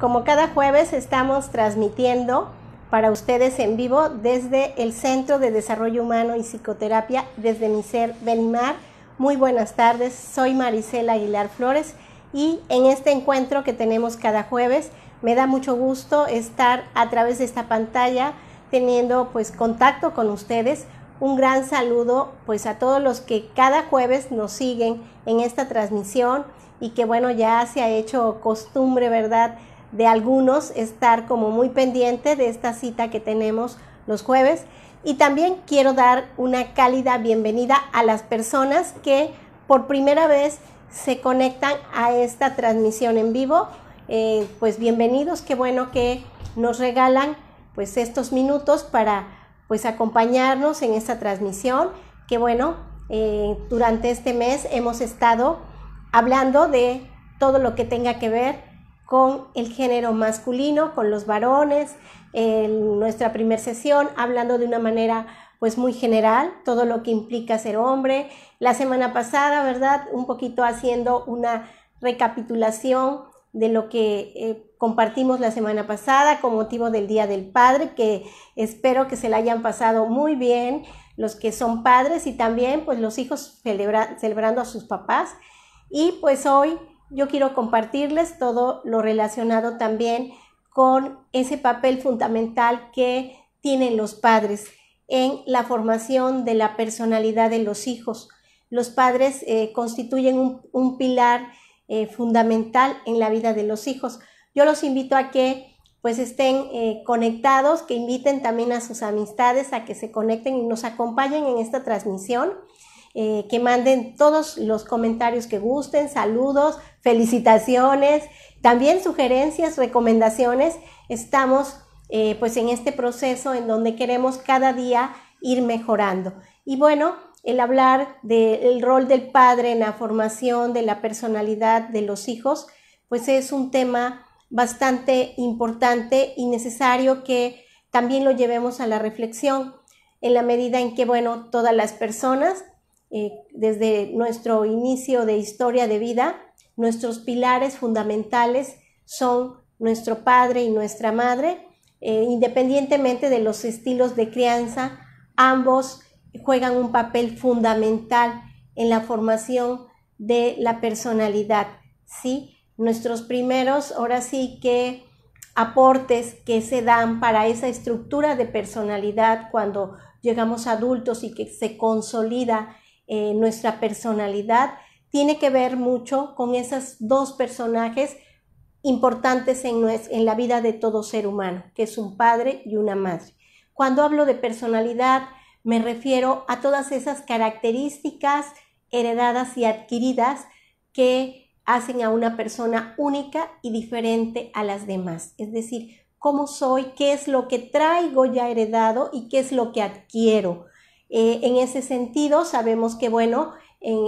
Como cada jueves estamos transmitiendo para ustedes en vivo desde el Centro de Desarrollo Humano y Psicoterapia, desde mi ser Benimar. Muy buenas tardes, soy Marisela Aguilar Flores y en este encuentro que tenemos cada jueves me da mucho gusto estar a través de esta pantalla teniendo pues contacto con ustedes. Un gran saludo pues a todos los que cada jueves nos siguen en esta transmisión y que bueno ya se ha hecho costumbre, ¿verdad? de algunos estar como muy pendiente de esta cita que tenemos los jueves. Y también quiero dar una cálida bienvenida a las personas que por primera vez se conectan a esta transmisión en vivo. Eh, pues bienvenidos, qué bueno que nos regalan pues estos minutos para pues acompañarnos en esta transmisión. qué bueno, eh, durante este mes hemos estado hablando de todo lo que tenga que ver con el género masculino, con los varones, en nuestra primera sesión, hablando de una manera pues muy general, todo lo que implica ser hombre. La semana pasada, ¿verdad? Un poquito haciendo una recapitulación de lo que eh, compartimos la semana pasada con motivo del Día del Padre, que espero que se la hayan pasado muy bien los que son padres y también pues los hijos celebrando a sus papás. Y pues hoy yo quiero compartirles todo lo relacionado también con ese papel fundamental que tienen los padres en la formación de la personalidad de los hijos. Los padres eh, constituyen un, pilar eh, fundamental en la vida de los hijos. Yo los invito a que pues estén eh, conectados, que inviten también a sus amistades a que se conecten y nos acompañen en esta transmisión. Eh, que manden todos los comentarios que gusten, saludos, felicitaciones, también sugerencias, recomendaciones. Estamos eh, pues en este proceso en donde queremos cada día ir mejorando. Y bueno, el hablar del rol del padre en la formación de la personalidad de los hijos, pues es un tema bastante importante y necesario que también lo llevemos a la reflexión en la medida en que, bueno, todas las personas eh, desde nuestro inicio de historia de vida, nuestros pilares fundamentales son nuestro padre y nuestra madre, eh, independientemente de los estilos de crianza, ambos juegan un papel fundamental en la formación de la personalidad, ¿sí? Nuestros primeros, ahora sí que aportes que se dan para esa estructura de personalidad cuando llegamos adultos y que se consolida eh, nuestra personalidad, tiene que ver mucho con esos dos personajes importantes en, en la vida de todo ser humano, que es un padre y una madre. Cuando hablo de personalidad, me refiero a todas esas características heredadas y adquiridas que hacen a una persona única y diferente a las demás. Es decir, cómo soy, qué es lo que traigo ya heredado y qué es lo que adquiero. Eh, en ese sentido, sabemos que, bueno,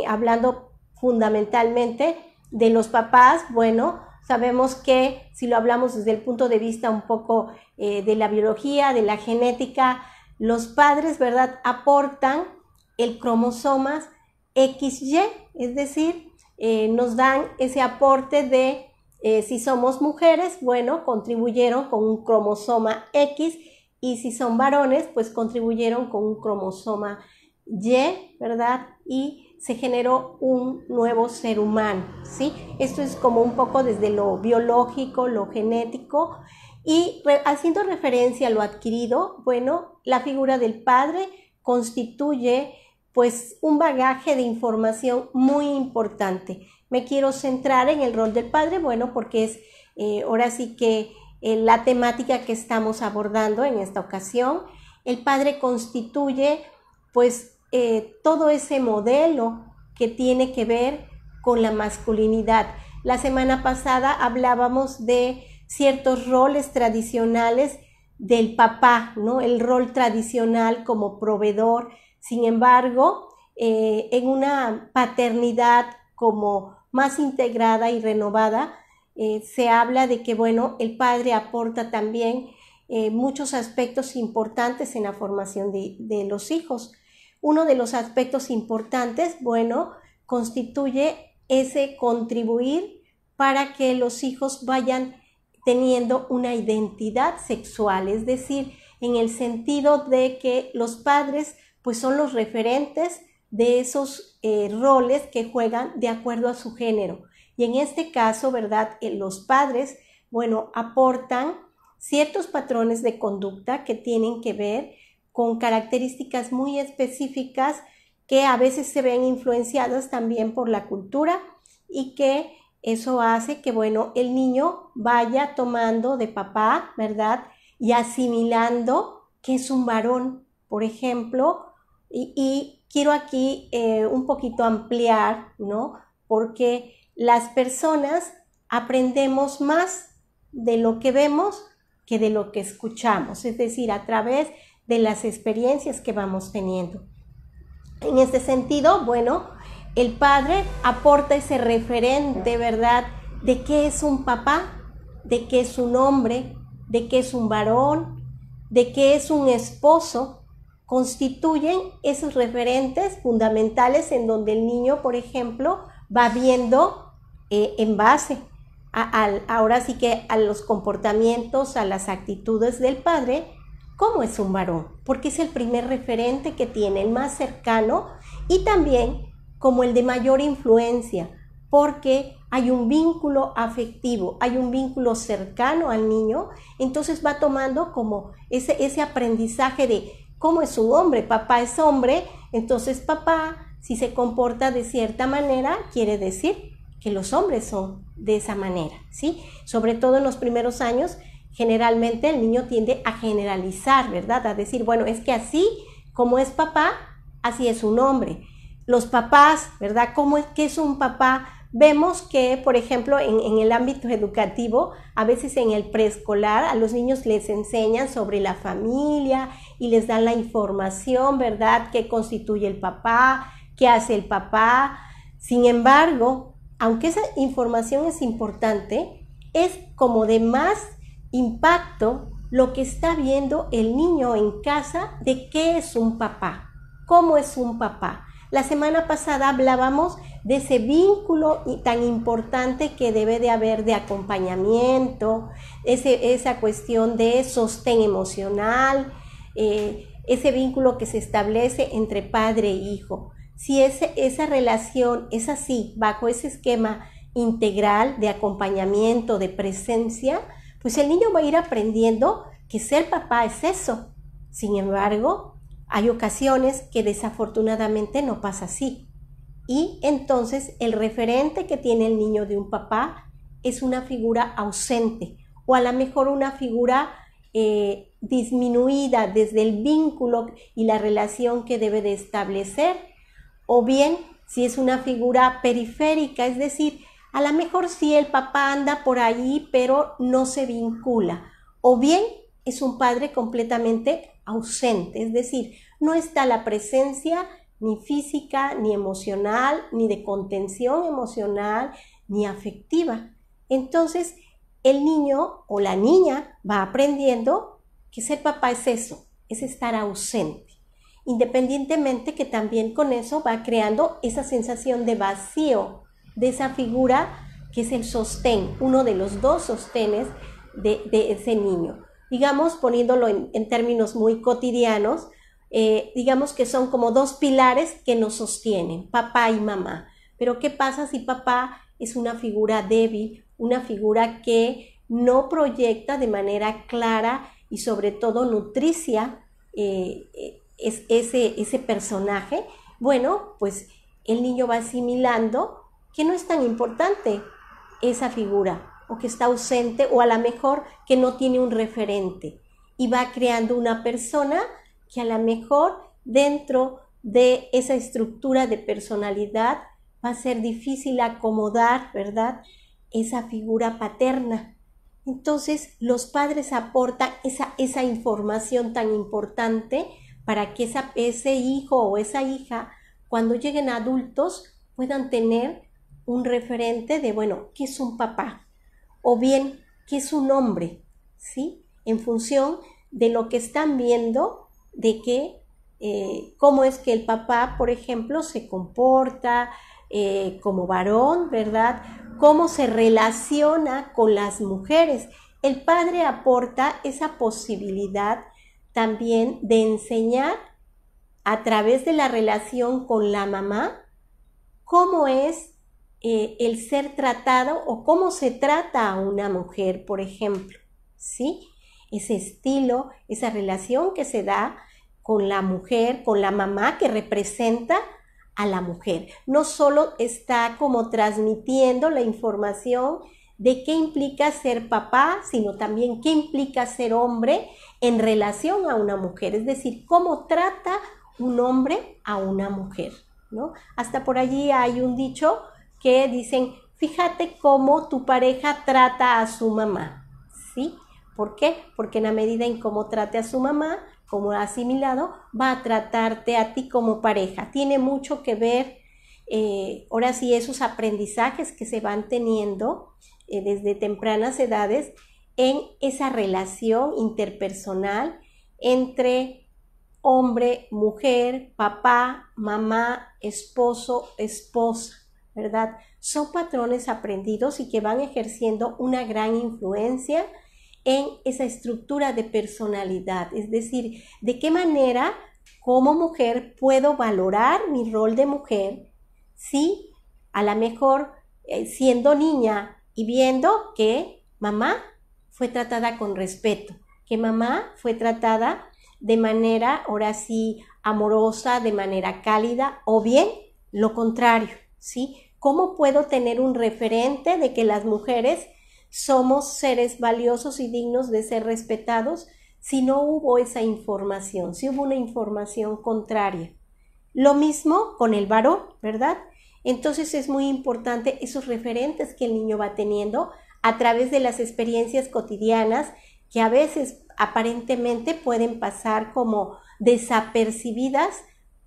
hablando fundamentalmente de los papás, bueno, sabemos que si lo hablamos desde el punto de vista un poco eh, de la biología, de la genética, los padres, ¿verdad?, aportan el cromosoma XY, es decir, eh, nos dan ese aporte de, si somos mujeres, bueno, contribuyeron con un cromosoma X y si son varones, pues contribuyeron con un cromosoma Y, ¿verdad? Y se generó un nuevo ser humano, ¿sí? Esto es como un poco desde lo biológico, lo genético. Y haciendo referencia a lo adquirido, bueno, la figura del padre constituye pues un bagaje de información muy importante. Me quiero centrar en el rol del padre, bueno, porque es eh, ahora sí que eh, la temática que estamos abordando en esta ocasión. El padre constituye pues eh, todo ese modelo que tiene que ver con la masculinidad. La semana pasada hablábamos de ciertos roles tradicionales del papá, ¿no? El rol tradicional como proveedor. Sin embargo, eh, en una paternidad como más integrada y renovada, eh, se habla de que, bueno, el padre aporta también eh, muchos aspectos importantes en la formación de, los hijos. Uno de los aspectos importantes, bueno, constituye ese contribuir para que los hijos vayan teniendo una identidad sexual, es decir, en el sentido de que los padres pues son los referentes de esos eh, roles que juegan de acuerdo a su género. Y en este caso, ¿verdad? Eh, los padres, bueno, aportan ciertos patrones de conducta que tienen que ver con características muy específicas que a veces se ven influenciadas también por la cultura y que eso hace que, bueno, el niño vaya tomando de papá, ¿verdad? Y asimilando que es un varón, por ejemplo, y, quiero aquí eh, un poquito ampliar, ¿no? Porque las personas aprendemos más de lo que vemos que de lo que escuchamos, es decir, a través de las experiencias que vamos teniendo. En este sentido, bueno, el padre aporta ese referente, ¿verdad? De qué es un papá, de qué es un hombre, de qué es un varón, de qué es un esposo. Constituyen esos referentes fundamentales en donde el niño, por ejemplo, va viendo eh, en base a, ahora sí que a los comportamientos, a las actitudes del padre, cómo es un varón, porque es el primer referente que tiene, el más cercano y también como el de mayor influencia, porque hay un vínculo afectivo, hay un vínculo cercano al niño, entonces va tomando como ese, ese aprendizaje de cómo es su hombre, papá es hombre, entonces papá, si se comporta de cierta manera, quiere decir que los hombres son de esa manera, ¿sí? Sobre todo en los primeros años, generalmente el niño tiende a generalizar, ¿verdad? A decir, bueno, es que así como es papá, así es un hombre. Los papás, ¿verdad? ¿Cómo es que es un papá? Vemos que, por ejemplo, en, en el ámbito educativo, a veces en el preescolar, a los niños les enseñan sobre la familia y les dan la información, ¿verdad? ¿Qué constituye el papá? ¿Qué hace el papá? Sin embargo, aunque esa información es importante, es como de más impacto lo que está viendo el niño en casa de qué es un papá, cómo es un papá. La semana pasada hablábamos de ese vínculo tan importante que debe de haber de acompañamiento, esa cuestión de sostén emocional, eh, ese vínculo que se establece entre padre e hijo si esa relación es así, bajo ese esquema integral de acompañamiento, de presencia, pues el niño va a ir aprendiendo que ser papá es eso. Sin embargo, hay ocasiones que desafortunadamente no pasa así. Y entonces el referente que tiene el niño de un papá es una figura ausente o a lo mejor una figura eh, disminuida desde el vínculo y la relación que debe de establecer o bien si es una figura periférica, es decir, a lo mejor sí el papá anda por ahí, pero no se vincula, o bien es un padre completamente ausente, es decir, no está la presencia ni física, ni emocional, ni de contención emocional, ni afectiva. Entonces, el niño o la niña va aprendiendo que ser papá es eso, es estar ausente. Independientemente que también con eso va creando esa sensación de vacío, de esa figura que es el sostén, uno de los dos sostenes de, ese niño. Digamos, poniéndolo en, términos muy cotidianos, eh, digamos que son como dos pilares que nos sostienen, papá y mamá. Pero ¿qué pasa si papá es una figura débil, una figura que no proyecta de manera clara y sobre todo nutricia eh, eh, ese, ese personaje, bueno, pues el niño va asimilando que no es tan importante esa figura o que está ausente o a lo mejor que no tiene un referente y va creando una persona que a lo mejor dentro de esa estructura de personalidad va a ser difícil acomodar, ¿verdad? Esa figura paterna. Entonces los padres aportan esa, esa información tan importante para que ese hijo o esa hija, cuando lleguen adultos, puedan tener un referente de, bueno, ¿qué es un papá? O bien, ¿qué es un hombre? ¿Sí? En función de lo que están viendo, de qué eh, cómo es que el papá, por ejemplo, se comporta eh, como varón, ¿verdad? Cómo se relaciona con las mujeres. El padre aporta esa posibilidad también de enseñar a través de la relación con la mamá cómo es eh, el ser tratado o cómo se trata a una mujer, por ejemplo, ¿sí? Ese estilo, esa relación que se da con la mujer, con la mamá que representa a la mujer. No solo está como transmitiendo la información de qué implica ser papá, sino también qué implica ser hombre en relación a una mujer, es decir, cómo trata un hombre a una mujer. ¿no? Hasta por allí hay un dicho que dicen, fíjate cómo tu pareja trata a su mamá. ¿sí? ¿Por qué? Porque en la medida en cómo trate a su mamá, como ha asimilado, va a tratarte a ti como pareja. Tiene mucho que ver, eh, ahora sí, esos aprendizajes que se van teniendo eh, desde tempranas edades en esa relación interpersonal entre hombre, mujer, papá, mamá, esposo, esposa, ¿verdad? Son patrones aprendidos y que van ejerciendo una gran influencia en esa estructura de personalidad, es decir, de qué manera como mujer puedo valorar mi rol de mujer si a lo mejor eh, siendo niña y viendo que mamá fue tratada con respeto, que mamá fue tratada de manera, ahora sí, amorosa, de manera cálida, o bien lo contrario, ¿sí? ¿Cómo puedo tener un referente de que las mujeres somos seres valiosos y dignos de ser respetados si no hubo esa información, si hubo una información contraria? Lo mismo con el varón, ¿verdad? Entonces es muy importante esos referentes que el niño va teniendo a través de las experiencias cotidianas que a veces aparentemente pueden pasar como desapercibidas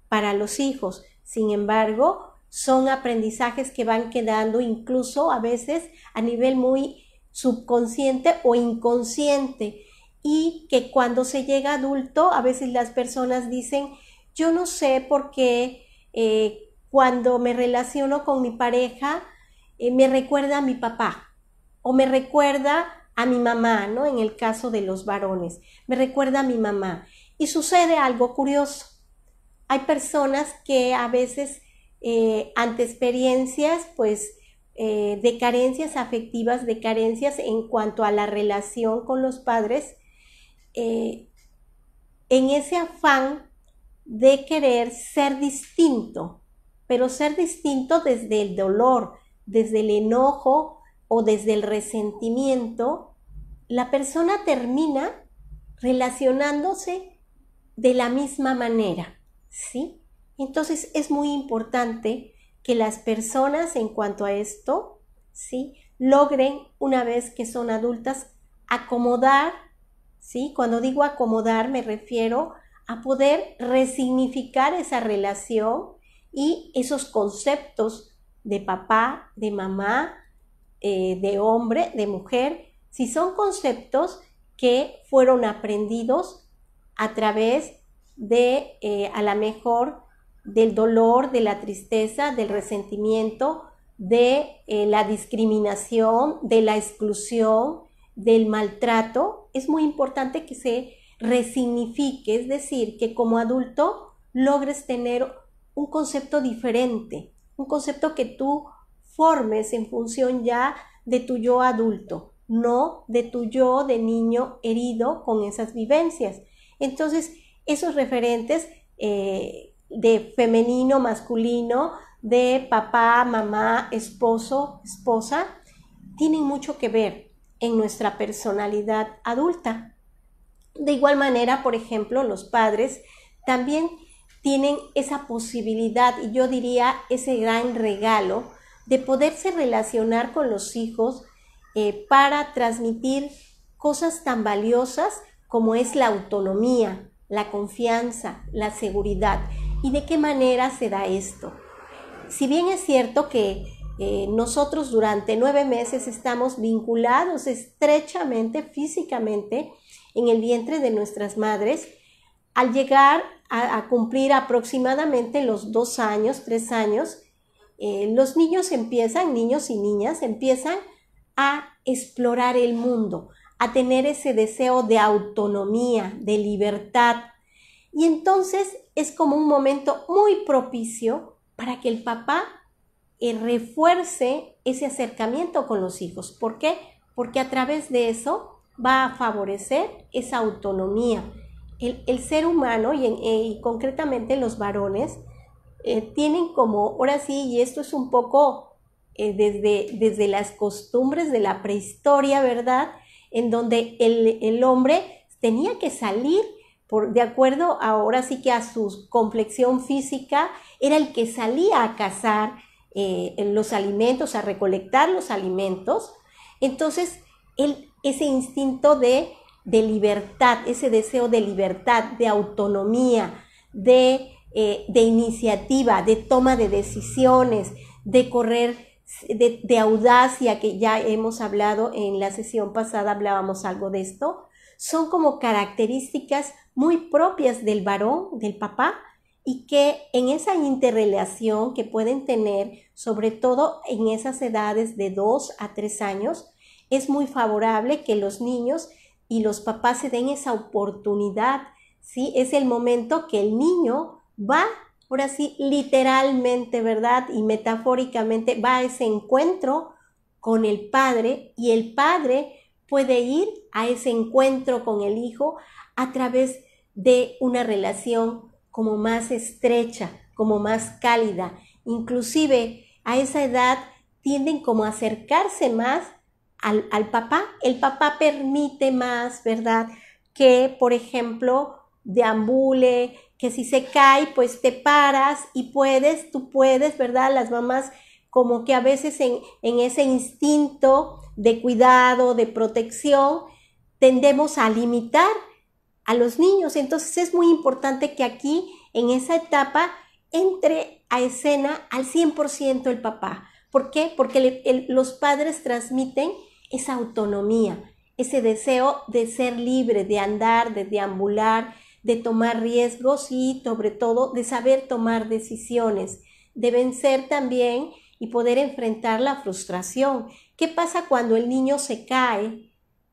para los hijos. Sin embargo, son aprendizajes que van quedando incluso a veces a nivel muy subconsciente o inconsciente y que cuando se llega adulto a veces las personas dicen yo no sé por qué eh, cuando me relaciono con mi pareja, eh, me recuerda a mi papá o me recuerda a mi mamá, ¿no? En el caso de los varones, me recuerda a mi mamá. Y sucede algo curioso. Hay personas que a veces eh, ante experiencias, pues, eh, de carencias afectivas, de carencias en cuanto a la relación con los padres, en ese afán de querer ser distinto pero ser distinto desde el dolor, desde el enojo o desde el resentimiento, la persona termina relacionándose de la misma manera, ¿sí? Entonces es muy importante que las personas en cuanto a esto, ¿sí? Logren, una vez que son adultas, acomodar, ¿sí? Cuando digo acomodar me refiero a poder resignificar esa relación y esos conceptos de papá, de mamá, eh, de hombre, de mujer, si son conceptos que fueron aprendidos a través de, eh, a lo mejor, del dolor, de la tristeza, del resentimiento, de eh, la discriminación, de la exclusión, del maltrato, es muy importante que se resignifique, es decir, que como adulto logres tener un concepto diferente, un concepto que tú formes en función ya de tu yo adulto, no de tu yo de niño herido con esas vivencias. Entonces, esos referentes eh, de femenino, masculino, de papá, mamá, esposo, esposa, tienen mucho que ver en nuestra personalidad adulta. De igual manera, por ejemplo, los padres también tienen esa posibilidad y yo diría ese gran regalo de poderse relacionar con los hijos eh, para transmitir cosas tan valiosas como es la autonomía, la confianza, la seguridad. ¿Y de qué manera se da esto? Si bien es cierto que eh, nosotros durante nueve meses estamos vinculados estrechamente, físicamente, en el vientre de nuestras madres, al llegar a, cumplir aproximadamente los dos años, tres años, eh, los niños empiezan, niños y niñas, empiezan a explorar el mundo, a tener ese deseo de autonomía, de libertad. Y entonces es como un momento muy propicio para que el papá eh, refuerce ese acercamiento con los hijos. ¿Por qué? Porque a través de eso va a favorecer esa autonomía, el, ser humano y, en, eh, concretamente los varones eh, tienen como, ahora sí, y esto es un poco eh, desde, desde las costumbres de la prehistoria, ¿verdad? En donde el, hombre tenía que salir por, de acuerdo ahora sí que a su complexión física, era el que salía a cazar los alimentos, a recolectar los alimentos. Entonces, ese instinto de de libertad, ese deseo de libertad, de autonomía, de, eh, iniciativa, de toma de decisiones, de correr, de, audacia, que ya hemos hablado en la sesión pasada, hablábamos algo de esto, son como características muy propias del varón, del papá, y que en esa interrelación que pueden tener, sobre todo en esas edades de 2 a 3 años, es muy favorable que los niños y los papás se den esa oportunidad, ¿sí? Es el momento que el niño va, por así literalmente, ¿verdad? Y metafóricamente va a ese encuentro con el padre y el padre puede ir a ese encuentro con el hijo a través de una relación como más estrecha, como más cálida. Inclusive a esa edad tienden como a acercarse más al, papá. El papá permite más, ¿verdad? Que, por ejemplo, deambule, que si se cae, pues te paras y puedes, tú puedes, ¿verdad? Las mamás como que a veces en, ese instinto de cuidado, de protección, tendemos a limitar a los niños. Entonces es muy importante que aquí, en esa etapa, entre a escena al 100% el papá. ¿Por qué? Porque los padres transmiten esa autonomía, ese deseo de ser libre, de andar, de deambular, de tomar riesgos y sobre todo de saber tomar decisiones, de vencer también y poder enfrentar la frustración. ¿Qué pasa cuando el niño se cae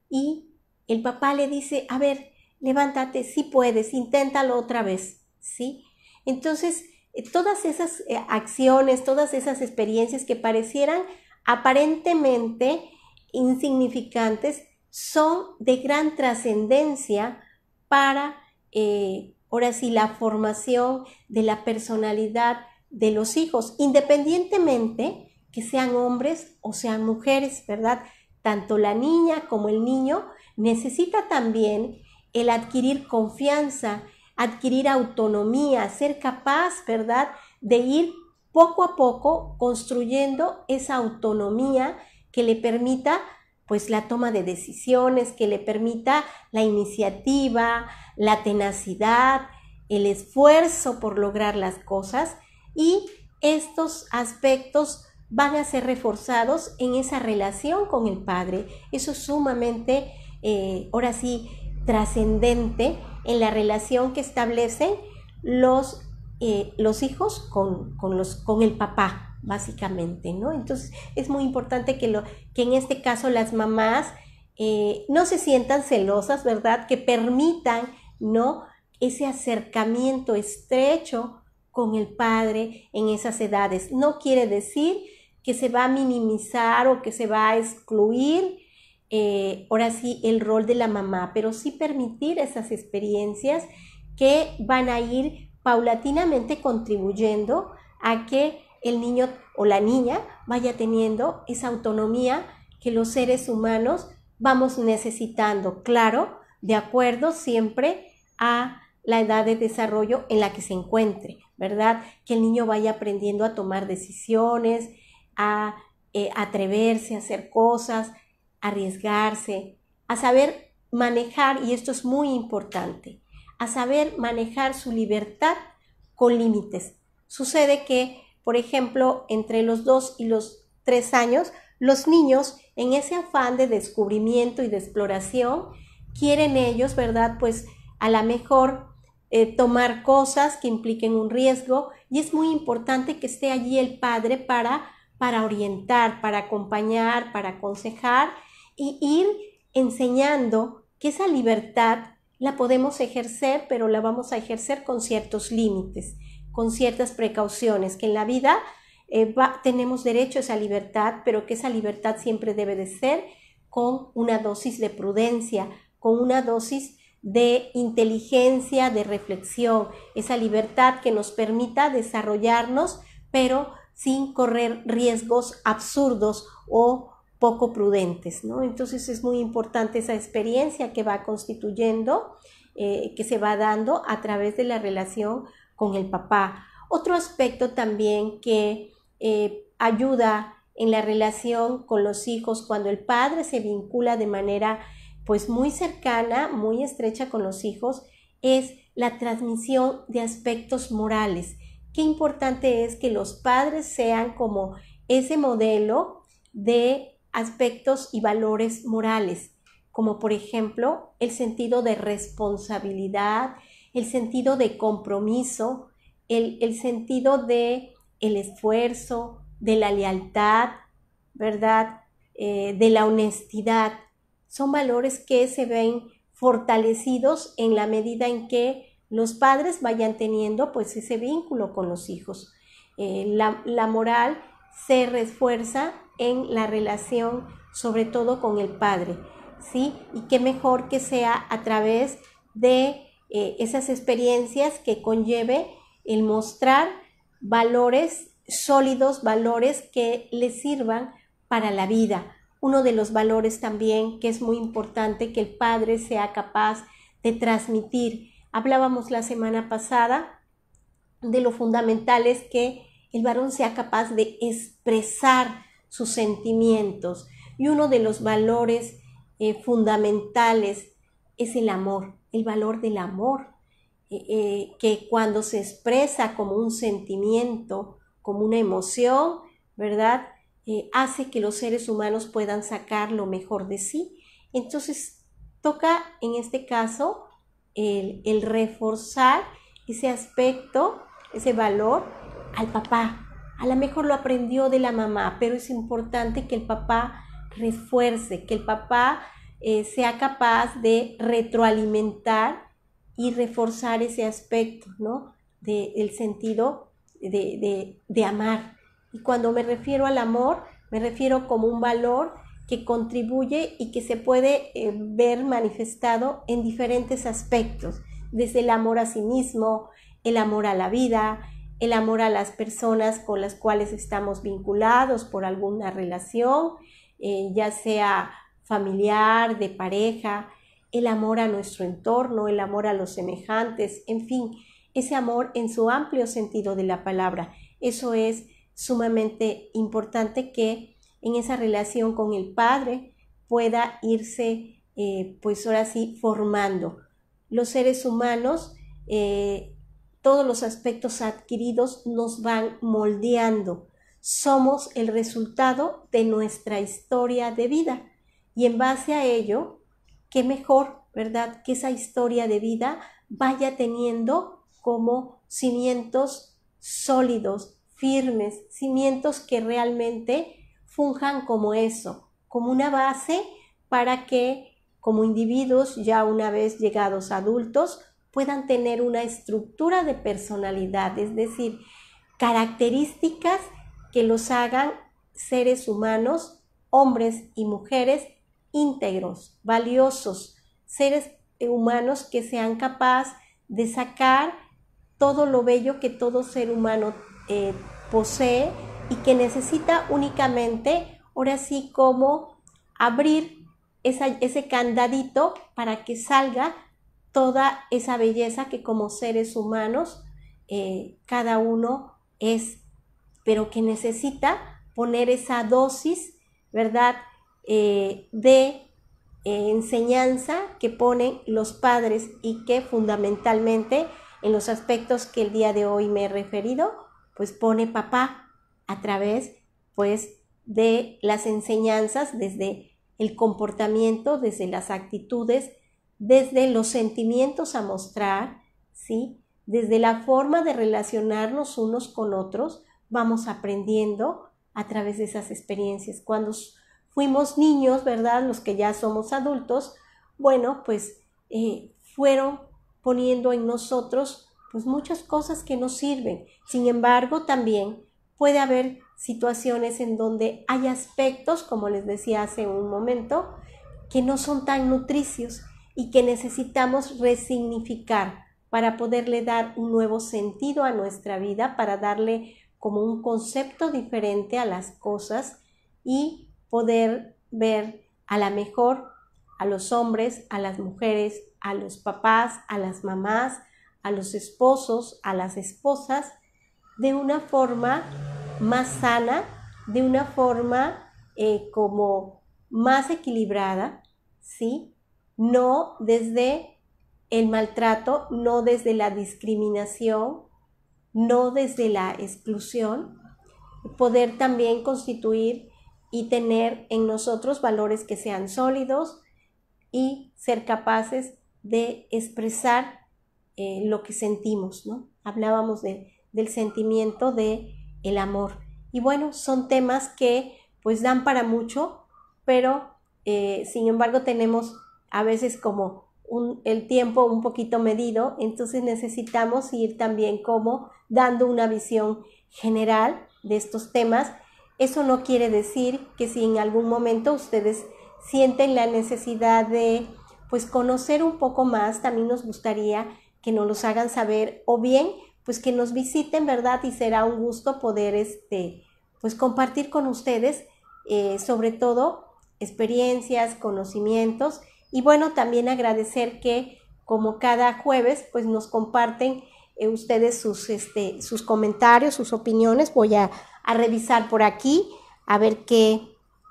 y el papá le dice, a ver, levántate, si puedes, inténtalo otra vez, ¿sí? Entonces, eh, todas esas eh, acciones, todas esas experiencias que parecieran aparentemente insignificantes son de gran trascendencia para, eh, ahora sí, la formación de la personalidad de los hijos, independientemente que sean hombres o sean mujeres, ¿verdad? Tanto la niña como el niño necesita también el adquirir confianza, adquirir autonomía, ser capaz, ¿verdad?, de ir poco a poco construyendo esa autonomía que le permita pues la toma de decisiones, que le permita la iniciativa, la tenacidad, el esfuerzo por lograr las cosas y estos aspectos van a ser reforzados en esa relación con el Padre. Eso es sumamente, eh, ahora sí, trascendente en la relación que establecen los, eh, los hijos con, los, con el papá, básicamente, ¿no? Entonces es muy importante que, lo, que en este caso las mamás eh, no se sientan celosas, ¿verdad? Que permitan, ¿no? Ese acercamiento estrecho con el padre en esas edades. No quiere decir que se va a minimizar o que se va a excluir, eh, ahora sí, el rol de la mamá, pero sí permitir esas experiencias que van a ir paulatinamente contribuyendo a que el niño o la niña vaya teniendo esa autonomía que los seres humanos vamos necesitando, claro, de acuerdo siempre a la edad de desarrollo en la que se encuentre, ¿verdad? Que el niño vaya aprendiendo a tomar decisiones, a eh, atreverse a hacer cosas, a arriesgarse, a saber manejar, y esto es muy importante, a saber manejar su libertad con límites. Sucede que por ejemplo, entre los dos y los tres años, los niños, en ese afán de descubrimiento y de exploración, quieren ellos, ¿verdad? Pues a la mejor eh, tomar cosas que impliquen un riesgo y es muy importante que esté allí el padre para, para orientar, para acompañar, para aconsejar y ir enseñando que esa libertad la podemos ejercer, pero la vamos a ejercer con ciertos límites con ciertas precauciones, que en la vida eh, tenemos derecho a esa libertad, pero que esa libertad siempre debe de ser con una dosis de prudencia, con una dosis de inteligencia, de reflexión, esa libertad que nos permita desarrollarnos, pero sin correr riesgos absurdos o poco prudentes, ¿no? Entonces es muy importante esa experiencia que va constituyendo, eh, que se va dando a través de la relación con el papá. Otro aspecto también que eh, ayuda en la relación con los hijos cuando el padre se vincula de manera pues muy cercana, muy estrecha con los hijos, es la transmisión de aspectos morales. Qué importante es que los padres sean como ese modelo de aspectos y valores morales, como por ejemplo el sentido de responsabilidad, el sentido de compromiso, el, sentido de el esfuerzo, de la lealtad, ¿verdad? Eh, de la honestidad. Son valores que se ven fortalecidos en la medida en que los padres vayan teniendo pues ese vínculo con los hijos. Eh, la, la moral se refuerza en la relación sobre todo con el padre, ¿sí? Y qué mejor que sea a través de eh, esas experiencias que conlleve el mostrar valores sólidos, valores que le sirvan para la vida. Uno de los valores también que es muy importante que el padre sea capaz de transmitir. Hablábamos la semana pasada de lo fundamental es que el varón sea capaz de expresar sus sentimientos. Y uno de los valores eh, fundamentales es el amor el valor del amor, eh, eh, que cuando se expresa como un sentimiento, como una emoción, ¿verdad? Eh, hace que los seres humanos puedan sacar lo mejor de sí. Entonces, toca en este caso el, el reforzar ese aspecto, ese valor al papá. A lo mejor lo aprendió de la mamá, pero es importante que el papá refuerce, que el papá eh, sea capaz de retroalimentar y reforzar ese aspecto, ¿no? De, sentido de, amar. Y cuando me refiero al amor, me refiero como un valor que contribuye y que se puede eh, ver manifestado en diferentes aspectos, desde el amor a sí mismo, el amor a la vida, el amor a las personas con las cuales estamos vinculados por alguna relación, eh, ya sea familiar, de pareja, el amor a nuestro entorno, el amor a los semejantes, en fin, ese amor en su amplio sentido de la palabra. Eso es sumamente importante que en esa relación con el Padre pueda irse, eh, pues ahora sí, formando. Los seres humanos, eh, todos los aspectos adquiridos nos van moldeando. Somos el resultado de nuestra historia de vida. Y en base a ello, qué mejor, ¿verdad? Que esa historia de vida vaya teniendo como cimientos sólidos, firmes, cimientos que realmente funjan como eso, como una base para que como individuos ya una vez llegados adultos puedan tener una estructura de personalidad, es decir, características que los hagan seres humanos, hombres y mujeres íntegros, valiosos, seres eh, humanos que sean capaces de sacar todo lo bello que todo ser humano eh, posee y que necesita únicamente, ahora sí, como abrir ese candadito para que salga toda esa belleza que como seres humanos eh, cada uno es, pero que necesita poner esa dosis, ¿verdad? Eh, de eh, enseñanza que ponen los padres y que fundamentalmente en los aspectos que el día de hoy me he referido, pues pone papá a través pues de las enseñanzas desde el comportamiento, desde las actitudes, desde los sentimientos a mostrar, ¿sí? Desde la forma de relacionarnos unos con otros, vamos aprendiendo a través de esas experiencias. Cuando fuimos niños, ¿verdad? Los que ya somos adultos, bueno, pues eh, fueron poniendo en nosotros pues muchas cosas que nos sirven. Sin embargo, también puede haber situaciones en donde hay aspectos, como les decía hace un momento, que no son tan nutricios y que necesitamos resignificar para poderle dar un nuevo sentido a nuestra vida, para darle como un concepto diferente a las cosas y poder ver a la mejor a los hombres, a las mujeres, a los papás, a las mamás, a los esposos, a las esposas, de una forma más sana, de una forma eh, como más equilibrada, ¿sí? No desde el maltrato, no desde la discriminación, no desde la exclusión, poder también constituir y tener en nosotros valores que sean sólidos y ser capaces de expresar eh, lo que sentimos, ¿no? Hablábamos del sentimiento de el amor. Y bueno, son temas que pues dan para mucho, pero eh, sin embargo tenemos a veces como el tiempo un poquito medido, entonces necesitamos ir también como dando una visión general de estos temas eso no quiere decir que si en algún momento ustedes sienten la necesidad de pues conocer un poco más, también nos gustaría que nos los hagan saber o bien pues que nos visiten, ¿verdad? Y será un gusto poder este pues compartir con ustedes eh, sobre todo experiencias, conocimientos y bueno, también agradecer que como cada jueves pues nos comparten eh, ustedes sus, este, sus comentarios, sus opiniones. Voy a a revisar por aquí, a ver qué,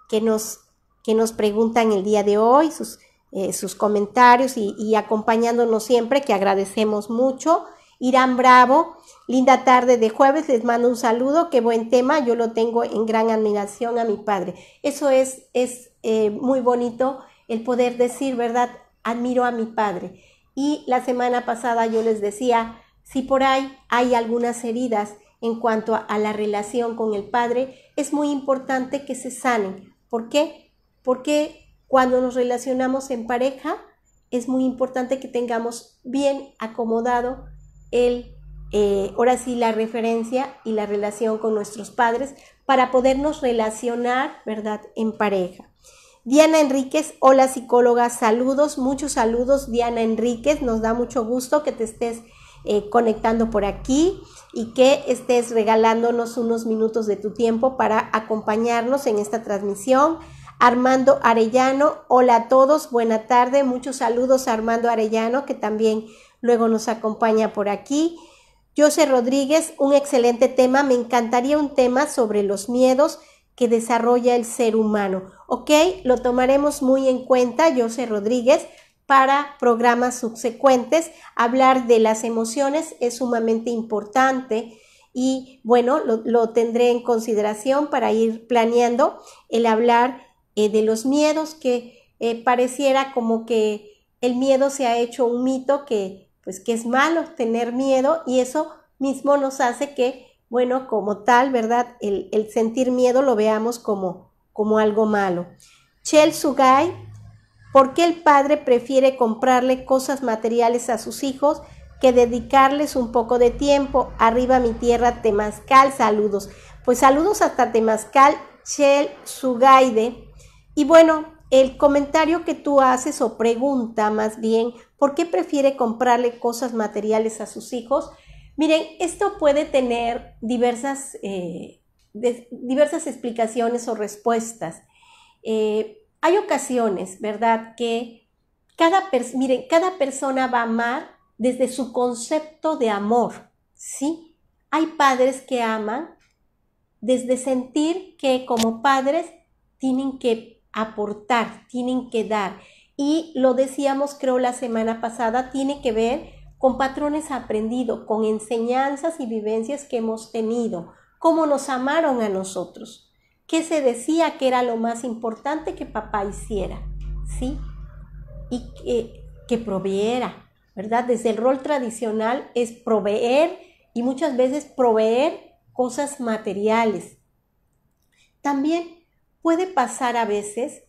qué, nos, que nos preguntan el día de hoy, sus, eh, sus comentarios y, acompañándonos siempre, que agradecemos mucho. Irán Bravo, linda tarde de jueves, les mando un saludo, qué buen tema, yo lo tengo en gran admiración a mi padre. Eso es, es eh, muy bonito el poder decir, ¿verdad? Admiro a mi padre. Y la semana pasada yo les decía, si por ahí hay algunas heridas en cuanto a, la relación con el Padre, es muy importante que se sanen. ¿Por qué? Porque cuando nos relacionamos en pareja, es muy importante que tengamos bien acomodado el, eh, ahora sí, la referencia y la relación con nuestros padres para podernos relacionar, ¿verdad?, en pareja. Diana Enríquez, hola psicóloga, saludos, muchos saludos Diana Enríquez, nos da mucho gusto que te estés eh, conectando por aquí y que estés regalándonos unos minutos de tu tiempo para acompañarnos en esta transmisión. Armando Arellano, hola a todos, buena tarde, muchos saludos a Armando Arellano que también luego nos acompaña por aquí. José Rodríguez, un excelente tema, me encantaría un tema sobre los miedos que desarrolla el ser humano. Ok, lo tomaremos muy en cuenta, José Rodríguez para programas subsecuentes. Hablar de las emociones es sumamente importante y bueno, lo, tendré en consideración para ir planeando el hablar eh, de los miedos que eh, pareciera como que el miedo se ha hecho un mito que pues que es malo tener miedo y eso mismo nos hace que bueno, como tal, ¿verdad? El, sentir miedo lo veamos como, como algo malo. Chel Sugai ¿Por qué el padre prefiere comprarle cosas materiales a sus hijos que dedicarles un poco de tiempo? Arriba mi tierra, Temazcal, saludos. Pues saludos hasta Temazcal, Chel Sugaide. Y bueno, el comentario que tú haces o pregunta más bien, ¿por qué prefiere comprarle cosas materiales a sus hijos? Miren, esto puede tener diversas, eh, diversas explicaciones o respuestas. Eh, hay ocasiones, ¿verdad?, que cada, cada persona va a amar desde su concepto de amor, ¿sí? Hay padres que aman desde sentir que como padres tienen que aportar, tienen que dar. Y lo decíamos, creo, la semana pasada, tiene que ver con patrones aprendidos, con enseñanzas y vivencias que hemos tenido, cómo nos amaron a nosotros que se decía que era lo más importante que papá hiciera, ¿sí? Y que, que proveera, ¿verdad? Desde el rol tradicional es proveer y muchas veces proveer cosas materiales. También puede pasar a veces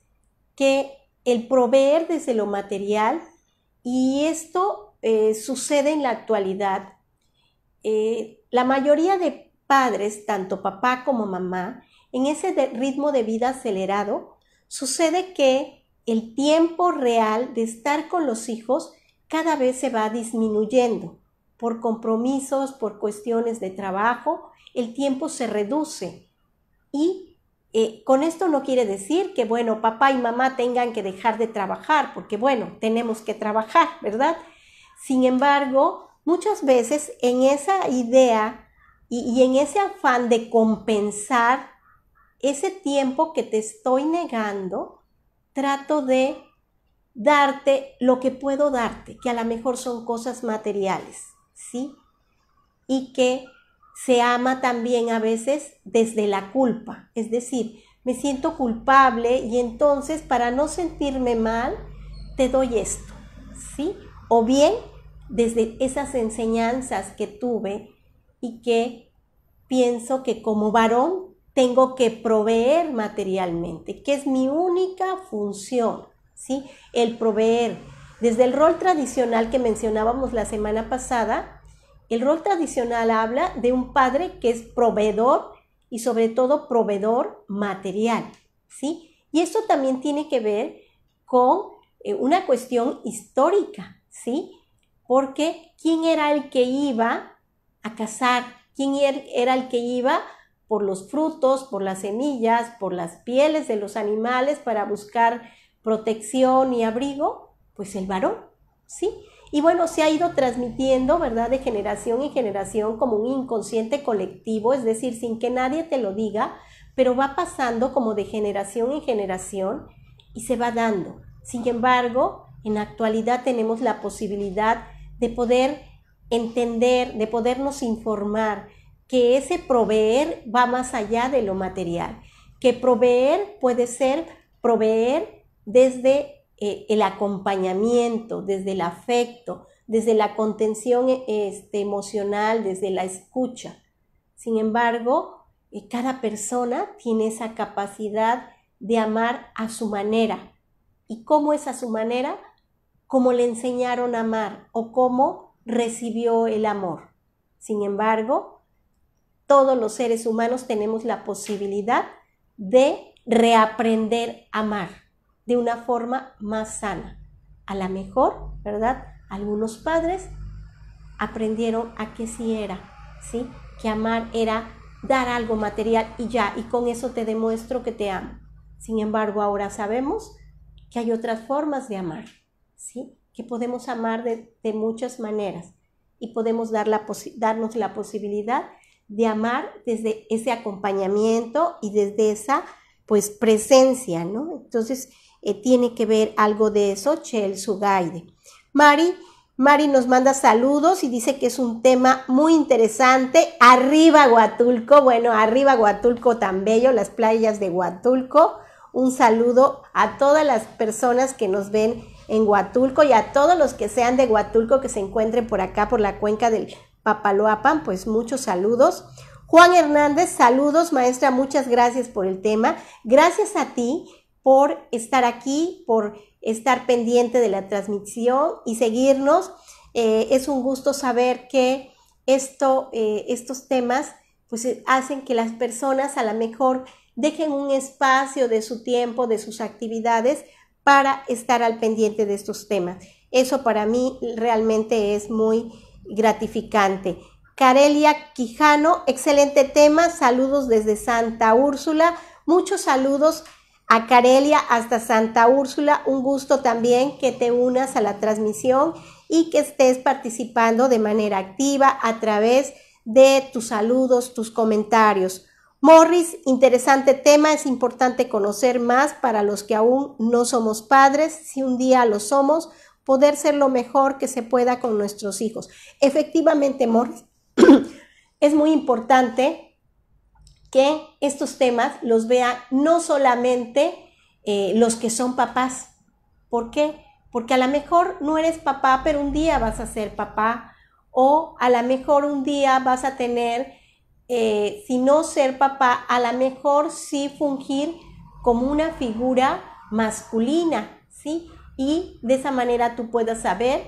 que el proveer desde lo material, y esto eh, sucede en la actualidad, eh, la mayoría de padres, tanto papá como mamá, en ese ritmo de vida acelerado, sucede que el tiempo real de estar con los hijos cada vez se va disminuyendo. Por compromisos, por cuestiones de trabajo, el tiempo se reduce. Y eh, con esto no quiere decir que, bueno, papá y mamá tengan que dejar de trabajar, porque, bueno, tenemos que trabajar, ¿verdad? Sin embargo, muchas veces en esa idea y en ese afán de compensar ese tiempo que te estoy negando, trato de darte lo que puedo darte, que a lo mejor son cosas materiales, ¿sí? Y que se ama también a veces desde la culpa, es decir, me siento culpable y entonces para no sentirme mal, te doy esto, ¿sí? O bien desde esas enseñanzas que tuve y que pienso que como varón tengo que proveer materialmente, que es mi única función, ¿sí? El proveer. Desde el rol tradicional que mencionábamos la semana pasada, el rol tradicional habla de un padre que es proveedor y sobre todo proveedor material, ¿sí? Y esto también tiene que ver con eh, una cuestión histórica, ¿sí? Porque ¿quién era el que iba a casar? ¿Quién er, era el que iba a por los frutos, por las semillas, por las pieles de los animales para buscar protección y abrigo, pues el varón, ¿sí? Y bueno, se ha ido transmitiendo, ¿verdad?, de generación en generación como un inconsciente colectivo, es decir, sin que nadie te lo diga, pero va pasando como de generación en generación y se va dando. Sin embargo, en la actualidad tenemos la posibilidad de poder entender, de podernos informar, que ese proveer va más allá de lo material, que proveer puede ser proveer desde eh, el acompañamiento, desde el afecto, desde la contención e, este, emocional, desde la escucha. Sin embargo, eh, cada persona tiene esa capacidad de amar a su manera. ¿Y cómo es a su manera? Cómo le enseñaron a amar o cómo recibió el amor. Sin embargo, todos los seres humanos tenemos la posibilidad de reaprender a amar de una forma más sana. A lo mejor, ¿verdad? Algunos padres aprendieron a que sí era, ¿sí? Que amar era dar algo material y ya, y con eso te demuestro que te amo. Sin embargo, ahora sabemos que hay otras formas de amar, ¿sí? Que podemos amar de, muchas maneras y podemos dar la darnos la posibilidad de amar desde ese acompañamiento y desde esa pues presencia, ¿no? Entonces eh, tiene que ver algo de eso, Chel Sugaide. Mari, Mari nos manda saludos y dice que es un tema muy interesante. Arriba guatulco bueno, arriba guatulco tan bello, las playas de guatulco Un saludo a todas las personas que nos ven en guatulco y a todos los que sean de guatulco que se encuentren por acá, por la cuenca del Papaloapan, pues muchos saludos. Juan Hernández, saludos, maestra, muchas gracias por el tema. Gracias a ti por estar aquí, por estar pendiente de la transmisión y seguirnos. Eh, es un gusto saber que esto, eh, estos temas pues eh, hacen que las personas a lo mejor dejen un espacio de su tiempo, de sus actividades para estar al pendiente de estos temas. Eso para mí realmente es muy gratificante. Carelia Quijano, excelente tema, saludos desde Santa Úrsula, muchos saludos a Carelia hasta Santa Úrsula, un gusto también que te unas a la transmisión y que estés participando de manera activa a través de tus saludos, tus comentarios. Morris, interesante tema, es importante conocer más para los que aún no somos padres, si un día lo somos, poder ser lo mejor que se pueda con nuestros hijos. Efectivamente, amor, es muy importante que estos temas los vean no solamente eh, los que son papás. ¿Por qué? Porque a lo mejor no eres papá, pero un día vas a ser papá. O a lo mejor un día vas a tener, eh, si no ser papá, a lo mejor sí fungir como una figura masculina, ¿sí? y de esa manera tú puedas saber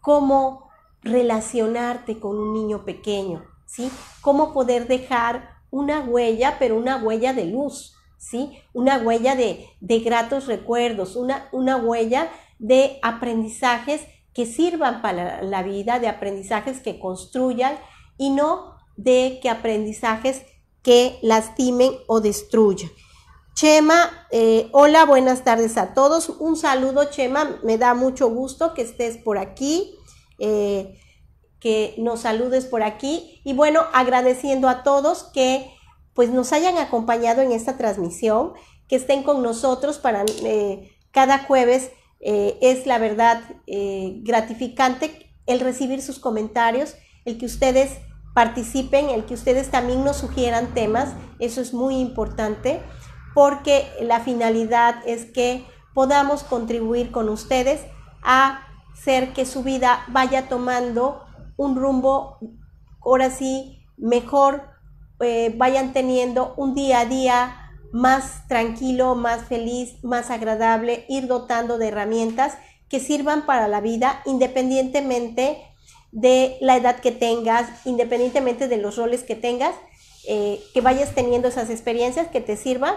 cómo relacionarte con un niño pequeño, ¿sí? Cómo poder dejar una huella, pero una huella de luz, ¿sí? Una huella de, gratos recuerdos, una, una huella de aprendizajes que sirvan para la vida, de aprendizajes que construyan y no de que aprendizajes que lastimen o destruyan. Chema, eh, hola, buenas tardes a todos. Un saludo, Chema. Me da mucho gusto que estés por aquí, eh, que nos saludes por aquí. Y bueno, agradeciendo a todos que pues nos hayan acompañado en esta transmisión, que estén con nosotros para eh, cada jueves. es la verdad gratificante el recibir sus comentarios, el que ustedes participen, el que ustedes también nos sugieran temas. Eso es muy importante porque la finalidad es que podamos contribuir con ustedes a hacer que su vida vaya tomando un rumbo, ahora sí, mejor, eh, vayan teniendo un día a día más tranquilo, más feliz, más agradable, ir dotando de herramientas que sirvan para la vida independientemente de la edad que tengas, independientemente de los roles que tengas, eh, que vayas teniendo esas experiencias que te sirvan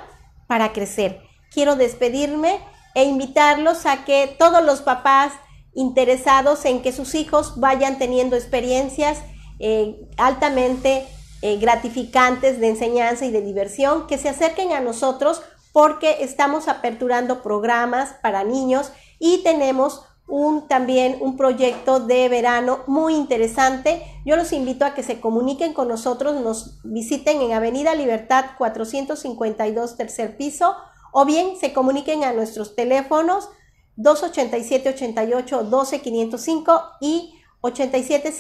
para crecer. Quiero despedirme e invitarlos a que todos los papás interesados en que sus hijos vayan teniendo experiencias eh, altamente eh, gratificantes de enseñanza y de diversión, que se acerquen a nosotros porque estamos aperturando programas para niños y tenemos un, también un proyecto de verano muy interesante. Yo los invito a que se comuniquen con nosotros, nos visiten en Avenida Libertad 452, tercer piso, o bien se comuniquen a nuestros teléfonos 287-88-12-505 y 87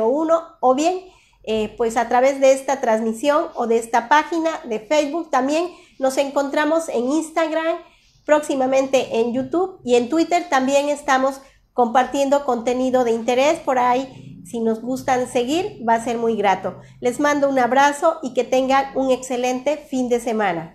o bien eh, pues a través de esta transmisión o de esta página de Facebook. También nos encontramos en Instagram próximamente en YouTube y en Twitter también estamos compartiendo contenido de interés por ahí. Si nos gustan seguir, va a ser muy grato. Les mando un abrazo y que tengan un excelente fin de semana.